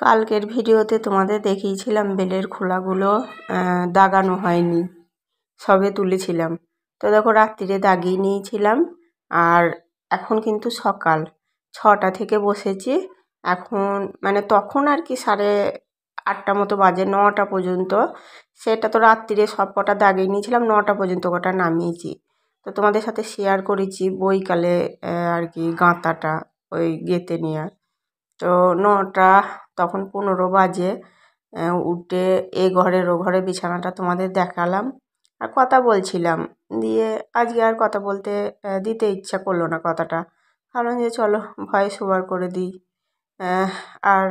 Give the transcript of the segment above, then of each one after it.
কালকের ভিডিওতে তোমাদের দেখিয়েছিলাম বেলের খোলাগুলো দাগানো হয়নি সবে তুলেছিলাম তো দেখো রাত্রিরে দাগিয়ে নিয়েছিলাম আর এখন কিন্তু সকাল ছটা থেকে বসেছি এখন মানে তখন আর কি সাড়ে আটটা মতো বাজে নটা পর্যন্ত সেটা তো রাত্রিরে সব কটা দাগিয়ে নিয়েছিলাম নটা পর্যন্ত কটা নামিয়েছি তো তোমাদের সাথে শেয়ার করেছি বইকালে আর কি গাঁতাটা ওই গেঁথে নেওয়া তো নটা তখন পনেরো বাজে উঠে এ ঘরের ও ঘরে বিছানাটা তোমাদের দেখালাম আর কথা বলছিলাম দিয়ে আজকে আর কথা বলতে দিতে ইচ্ছা করলো না কথাটা ভাবলাম যে চলো ভয়েস ওভার করে দিই আর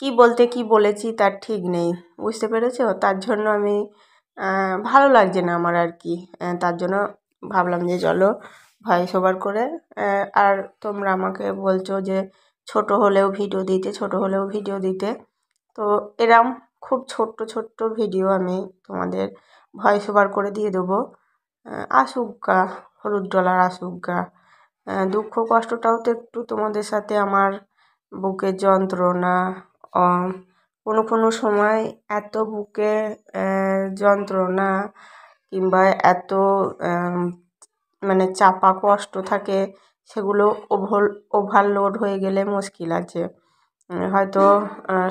কি বলতে কি বলেছি তার ঠিক নেই বুঝতে পেরেছো তার জন্য আমি ভালো লাগছে না আমার আর কি তার জন্য ভাবলাম যে চলো ভয়েস ওভার করে আর তোমরা আমাকে বলছো যে ছোট হলেও ভিডিও দিতে ছোট হলেও ভিডিও দিতে তো এরম খুব ছোট্ট ছোট্ট ভিডিও আমি তোমাদের ভয়েস ওভার করে দিয়ে দেবো গা হলুদ ডলার গা দুঃখ কষ্টটাও তো একটু তোমাদের সাথে আমার বুকের যন্ত্রণা কোনো কোনো সময় এত বুকে যন্ত্রণা কিংবা এত মানে চাপা কষ্ট থাকে সেগুলো ওভল ওভারলোড হয়ে গেলে মুশকিল আছে হয়তো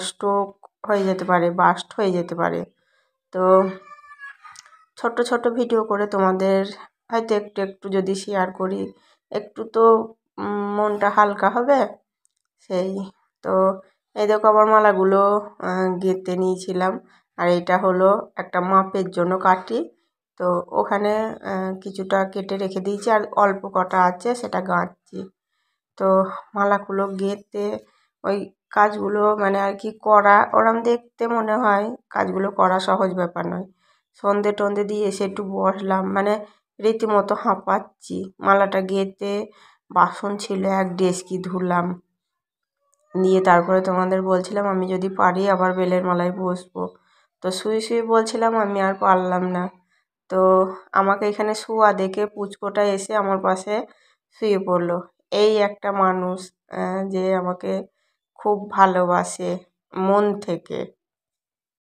স্ট্রোক হয়ে যেতে পারে বার্স্ট হয়ে যেতে পারে তো ছোট্ট ছোট ভিডিও করে তোমাদের হয়তো একটু একটু যদি শেয়ার করি একটু তো মনটা হালকা হবে সেই তো এই দেখো আবার মালাগুলো গেঁথে নিয়েছিলাম আর এটা হলো একটা মাপের জন্য কাটি তো ওখানে কিছুটা কেটে রেখে দিয়েছি আর অল্প কটা আছে সেটা গাঁথছি তো মালাগুলো গেঁথে ওই কাজগুলো মানে আর কি করা ওরম দেখতে মনে হয় কাজগুলো করা সহজ ব্যাপার নয় সন্ধে টন্ধে দিয়ে এসে একটু বসলাম মানে রীতিমতো হাঁপাচ্ছি মালাটা গেঁথে বাসন ছিল এক ডেস্কি ধুলাম দিয়ে তারপরে তোমাদের বলছিলাম আমি যদি পারি আবার বেলের মালায় বসবো তো শুয়ে শুয়ে বলছিলাম আমি আর পারলাম না তো আমাকে এখানে শুয়া দেখে পুচকোটা এসে আমার পাশে শুয়ে পড়লো এই একটা মানুষ যে আমাকে খুব ভালোবাসে মন থেকে